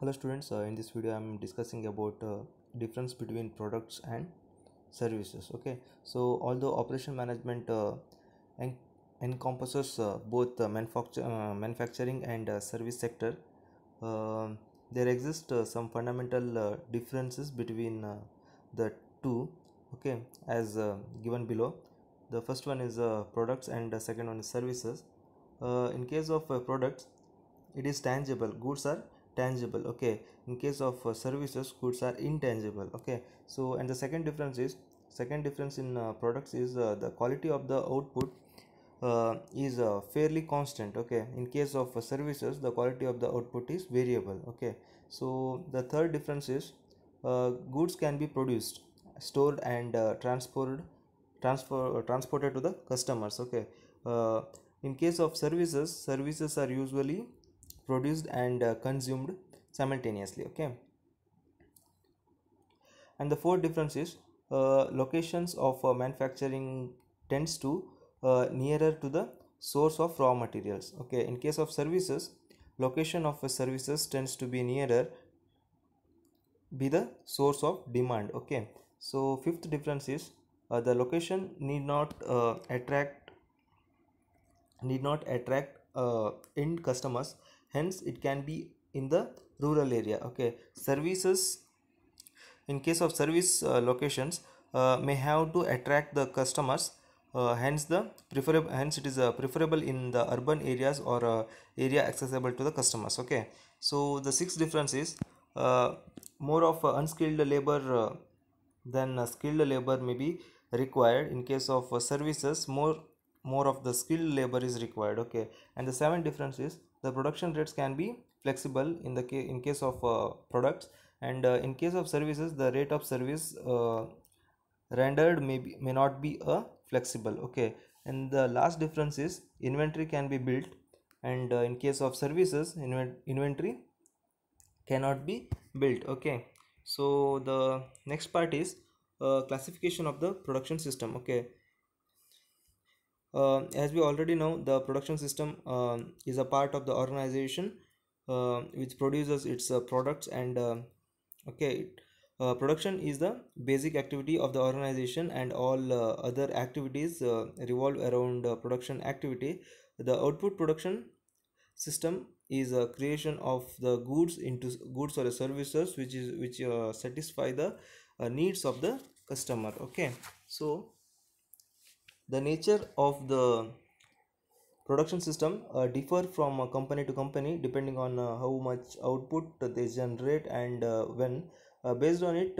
hello students uh, in this video i'm discussing about uh, difference between products and services okay so although operation management uh, en encompasses uh, both manufacture, uh, manufacturing and uh, service sector um, there exist some fundamental differences between the two okay as given below the first one is products and the second one is services in case of products it is tangible goods are tangible okay in case of uh, services goods are intangible okay so and the second difference is second difference in uh, products is uh, the quality of the output uh, is uh, fairly constant okay in case of uh, services the quality of the output is variable okay so the third difference is goods can be produced stored and transported transfer transported to the customers okay in case of services services are usually produced and uh, consumed simultaneously okay and the fourth difference is uh, locations of uh, manufacturing tends to uh, nearer to the source of raw materials okay in case of services location of uh, services tends to be nearer be the source of demand okay so fifth difference is uh, the location need not uh, attract need not attract uh, end customers hence it can be in the rural area okay services in case of service uh, locations uh, may have to attract the customers uh, hence the preferable hence it is uh, preferable in the urban areas or uh, area accessible to the customers okay so the sixth difference is uh, more of uh, unskilled labor uh, than uh, skilled labor may be required in case of uh, services more more of the skilled labor is required okay and the seventh difference is the production rates can be flexible in the ca in case of uh, products and uh, in case of services the rate of service uh, rendered may be, may not be a uh, flexible okay and the last difference is inventory can be built and uh, in case of services invent inventory cannot be built okay so the next part is uh, classification of the production system okay uh, as we already know the production system uh, is a part of the organization uh, which produces its uh, products and uh, okay uh, production is the basic activity of the organization and all other activities revolve around production activity the output production system is a creation of the goods into goods or services which is which satisfy the needs of the customer okay so the nature of the production system uh, differ from uh, company to company depending on uh, how much output they generate and uh, when based on it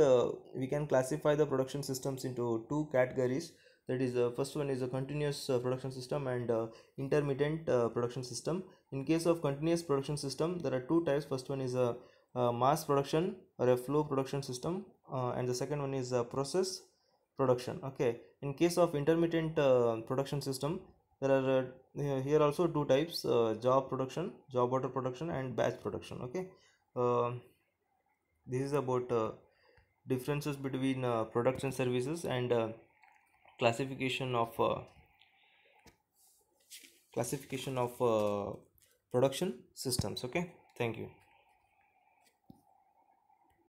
we can classify the production systems into two categories that is the uh, first one is a continuous uh, production system and uh, intermittent production system in case of continuous production system there are two types first one is a, mass production or a flow production system and the second one is a process production okay in case of intermittent uh, production system there are uh, here also two types uh, job production job order production and batch production okay uh, this is about uh, differences between uh, services and uh, classification of classification of production systems okay thank you